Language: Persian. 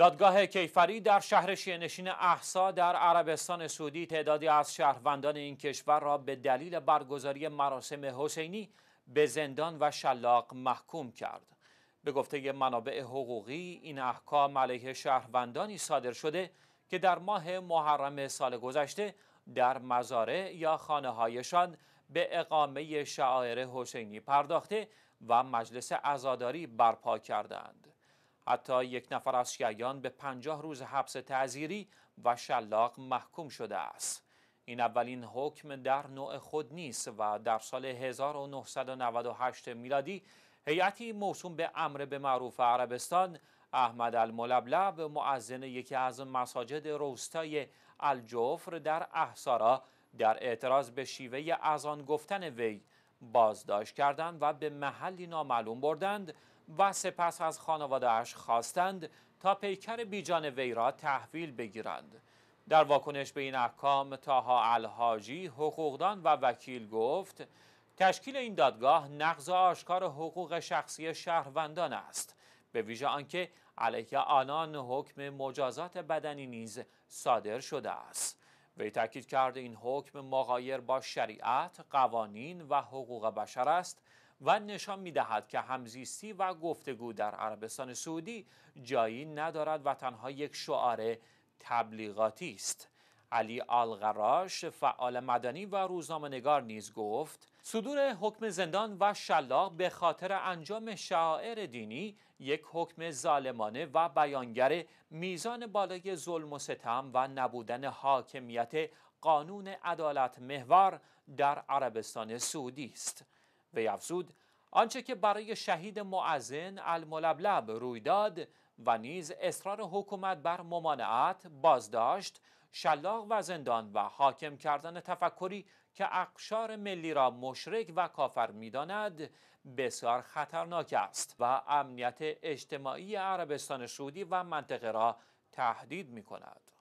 دادگاه کیفری در شهر نشین احسا در عربستان سعودی تعدادی از شهروندان این کشور را به دلیل برگزاری مراسم حسینی به زندان و شلاق محکوم کرد. به گفته منابع حقوقی این احکام علیه شهروندانی صادر شده که در ماه محرم سال گذشته در مزارع یا خانه هایشان به اقامه شعائر حسینی پرداخته و مجلس ازاداری برپا کردند. حتی یک نفر از شیعیان به پنجاه روز حبس تعذیری و شلاق محکوم شده است این اولین حکم در نوع خود نیست و در سال 1998 میلادی هیئتی موسوم به امر به معروف عربستان احمد الملبلب معزن یکی از مساجد روستای الجفر در احسارا در اعتراض به شیوه ازان گفتن وی بازداشت کردند و به محلی نامعلوم بردند و سپس از خانواده اش خواستند تا پیکر بیجان وی تحویل بگیرند در واکنش به این احکام تاها الحاجی حقوقدان و وکیل گفت تشکیل این دادگاه نقض آشکار حقوق شخصی شهروندان است به ویژه آنکه علیه آنان حکم مجازات بدنی نیز صادر شده است وی تاکید کرد این حکم مغایر با شریعت قوانین و حقوق بشر است و نشان می دهد که همزیستی و گفتگو در عربستان سعودی جایی ندارد و تنها یک شعار تبلیغاتی است علی آلغراش فعال مدنی و روزنامه‌نگار نیز گفت صدور حکم زندان و شلاق به خاطر انجام شعائر دینی یک حکم ظالمانه و بیانگر میزان بالای ظلم و ستم و نبودن حاکمیت قانون عدالت محور در عربستان سعودی است وی افزود آنچه که برای شهید معزن الملبلب روی داد و نیز اصرار حکومت بر ممانعت بازداشت شلاق و زندان و حاکم کردن تفکری که اقشار ملی را مشرک و کافر میداند بسیار خطرناک است و امنیت اجتماعی عربستان سعودی و منطقه را تهدید می کند.